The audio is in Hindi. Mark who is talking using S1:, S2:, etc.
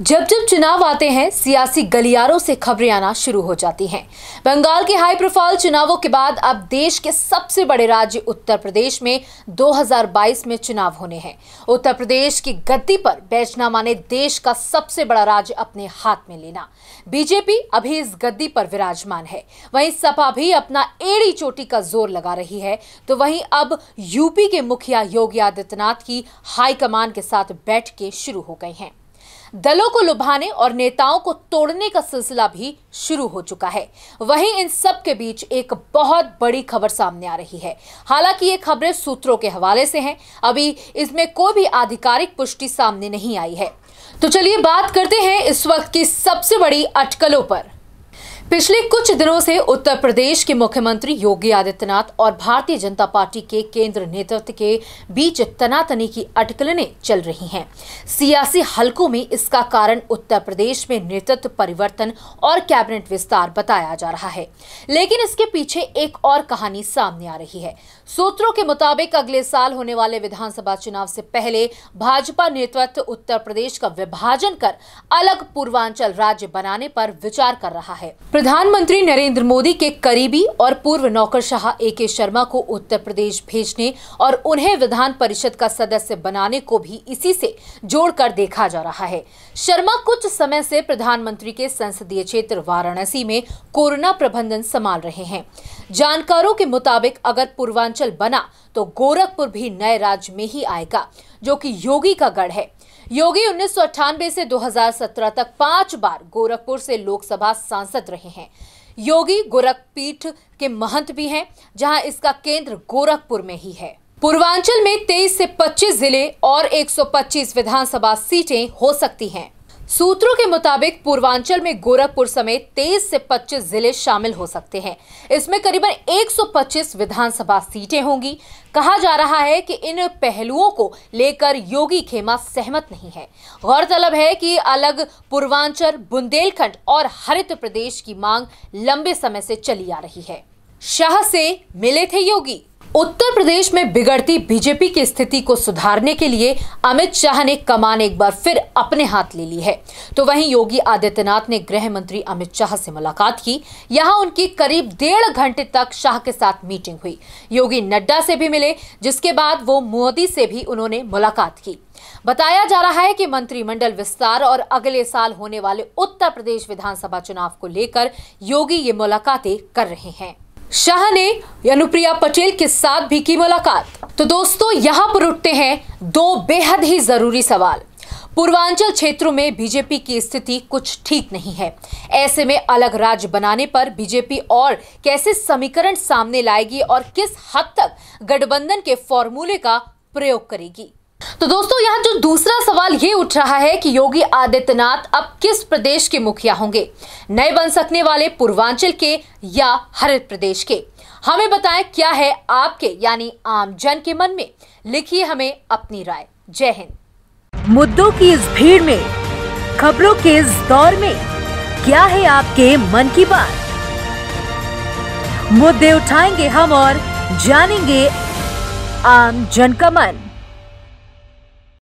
S1: जब जब चुनाव आते हैं सियासी गलियारों से खबरें आना शुरू हो जाती हैं बंगाल के हाई प्रोफाइल चुनावों के बाद अब देश के सबसे बड़े राज्य उत्तर प्रदेश में 2022 में चुनाव होने हैं उत्तर प्रदेश की गद्दी पर बैचना माने देश का सबसे बड़ा राज्य अपने हाथ में लेना बीजेपी अभी इस गद्दी पर विराजमान है वहीं सपा भी अपना एड़ी चोटी का जोर लगा रही है तो वहीं अब यूपी के मुखिया योगी आदित्यनाथ की हाईकमान के साथ बैठकें शुरू हो गई हैं दलों को लुभाने और नेताओं को तोड़ने का सिलसिला भी शुरू हो चुका है वहीं इन सब के बीच एक बहुत बड़ी खबर सामने आ रही है हालांकि ये खबरें सूत्रों के हवाले से हैं अभी इसमें कोई भी आधिकारिक पुष्टि सामने नहीं आई है तो चलिए बात करते हैं इस वक्त की सबसे बड़ी अटकलों पर पिछले कुछ दिनों से उत्तर प्रदेश के मुख्यमंत्री योगी आदित्यनाथ और भारतीय जनता पार्टी के केंद्र नेतृत्व के बीच तनातनी की अटकलें चल रही हैं सियासी हलकों में इसका कारण उत्तर प्रदेश में नेतृत्व परिवर्तन और कैबिनेट विस्तार बताया जा रहा है लेकिन इसके पीछे एक और कहानी सामने आ रही है सूत्रों के मुताबिक अगले साल होने वाले विधानसभा चुनाव से पहले भाजपा नेतृत्व उत्तर प्रदेश का विभाजन कर अलग पूर्वांचल राज्य बनाने पर विचार कर रहा है प्रधानमंत्री नरेंद्र मोदी के करीबी और पूर्व नौकरशाह ए के शर्मा को उत्तर प्रदेश भेजने और उन्हें विधान परिषद का सदस्य बनाने को भी इसी से जोड़कर देखा जा रहा है शर्मा कुछ समय से प्रधानमंत्री के संसदीय क्षेत्र वाराणसी में कोरोना प्रबंधन संभाल रहे हैं जानकारों के मुताबिक अगर पूर्वांचल बना तो गोरखपुर भी नए राज्य में ही आएगा जो की योगी का गढ़ है योगी उन्नीस से 2017 तक पांच बार गोरखपुर से लोकसभा सांसद रहे हैं योगी गोरखपीठ के महंत भी हैं जहां इसका केंद्र गोरखपुर में ही है पूर्वांचल में 23 से 25 जिले और 125 विधानसभा सीटें हो सकती हैं सूत्रों के मुताबिक पूर्वांचल में गोरखपुर समेत तेईस से 25 जिले शामिल हो सकते हैं इसमें करीबन 125 विधानसभा सीटें होंगी कहा जा रहा है कि इन पहलुओं को लेकर योगी खेमा सहमत नहीं है गौरतलब है कि अलग पूर्वांचल बुंदेलखंड और हरित प्रदेश की मांग लंबे समय से चली आ रही है शाह से मिले थे योगी उत्तर प्रदेश में बिगड़ती बीजेपी की स्थिति को सुधारने के लिए अमित शाह ने कमान एक बार फिर अपने हाथ ले ली है तो वहीं योगी आदित्यनाथ ने गृह मंत्री अमित शाह से मुलाकात की यहां उनकी करीब डेढ़ घंटे तक शाह के साथ मीटिंग हुई योगी नड्डा से भी मिले जिसके बाद वो मोदी से भी उन्होंने मुलाकात की बताया जा रहा है कि मंत्रिमंडल विस्तार और अगले साल होने वाले उत्तर प्रदेश विधानसभा चुनाव को लेकर योगी ये मुलाकातें कर रहे हैं शाह ने अनुप्रिया पटेल के साथ भी की मुलाकात तो दोस्तों यहाँ पर उठते हैं दो बेहद ही जरूरी सवाल पूर्वांचल क्षेत्रों में बीजेपी की स्थिति कुछ ठीक नहीं है ऐसे में अलग राज्य बनाने पर बीजेपी और कैसे समीकरण सामने लाएगी और किस हद तक गठबंधन के फॉर्मूले का प्रयोग करेगी तो दोस्तों यहाँ जो दूसरा सवाल ये उठ रहा है कि योगी आदित्यनाथ अब किस प्रदेश के मुखिया होंगे नए बन सकने वाले पूर्वांचल के या हरित प्रदेश के हमें बताएं क्या है आपके यानी आम जन के मन में लिखिए हमें अपनी राय जय हिंद मुद्दों की इस भीड़ में खबरों के इस दौर में क्या है आपके मन की बात मुद्दे उठाएंगे हम और जानेंगे आम जन का मन